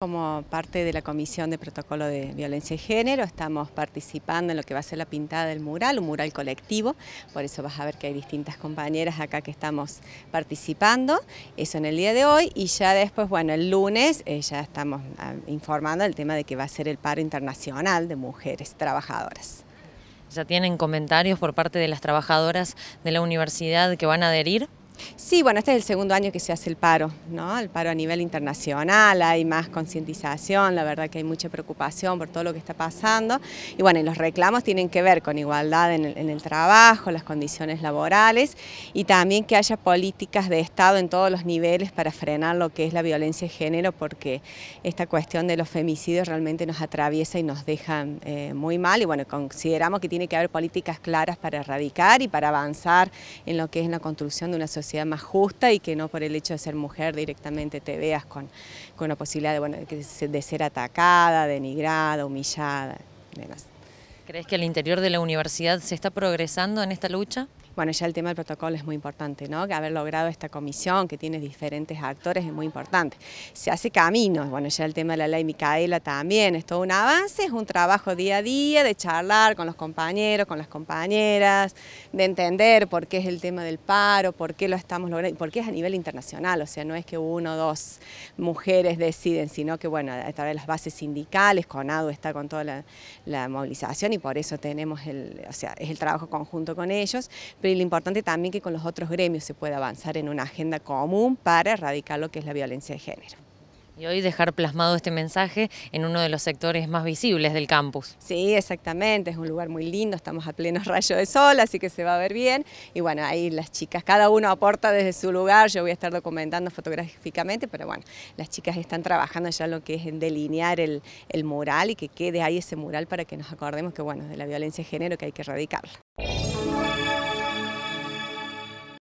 Como parte de la Comisión de Protocolo de Violencia de Género, estamos participando en lo que va a ser la pintada del mural, un mural colectivo, por eso vas a ver que hay distintas compañeras acá que estamos participando, eso en el día de hoy, y ya después, bueno, el lunes eh, ya estamos ah, informando el tema de que va a ser el paro internacional de mujeres trabajadoras. ¿Ya tienen comentarios por parte de las trabajadoras de la universidad que van a adherir? Sí, bueno, este es el segundo año que se hace el paro, ¿no? El paro a nivel internacional, hay más concientización, la verdad que hay mucha preocupación por todo lo que está pasando. Y bueno, los reclamos tienen que ver con igualdad en el, trabajo, las condiciones laborales y también que haya políticas de Estado en todos los niveles para frenar lo que es la violencia de género, porque esta cuestión de los femicidios realmente nos atraviesa y nos deja eh, muy mal. Y bueno, consideramos que tiene que haber políticas claras para erradicar y para avanzar en lo que es la construcción de una sociedad más justa y que no por el hecho de ser mujer directamente te veas con, con la posibilidad de, bueno, de ser atacada, denigrada, humillada, ¿Crees que al interior de la universidad se está progresando en esta lucha? Bueno, ya el tema del protocolo es muy importante, ¿no? Que haber logrado esta comisión que tiene diferentes actores es muy importante. Se hace camino, bueno, ya el tema de la ley Micaela también, es todo un avance, es un trabajo día a día de charlar con los compañeros, con las compañeras, de entender por qué es el tema del paro, por qué lo estamos logrando, y por qué es a nivel internacional, o sea, no es que uno o dos mujeres deciden, sino que, bueno, a través de las bases sindicales, CONADU está con toda la, la movilización y por eso tenemos el, o sea, es el trabajo conjunto con ellos, y lo importante también que con los otros gremios se pueda avanzar en una agenda común para erradicar lo que es la violencia de género. Y hoy dejar plasmado este mensaje en uno de los sectores más visibles del campus. Sí, exactamente, es un lugar muy lindo, estamos a pleno rayo de sol, así que se va a ver bien. Y bueno, ahí las chicas, cada uno aporta desde su lugar, yo voy a estar documentando fotográficamente, pero bueno, las chicas están trabajando ya lo que es en delinear el, el mural y que quede ahí ese mural para que nos acordemos que bueno, de la violencia de género que hay que erradicarla.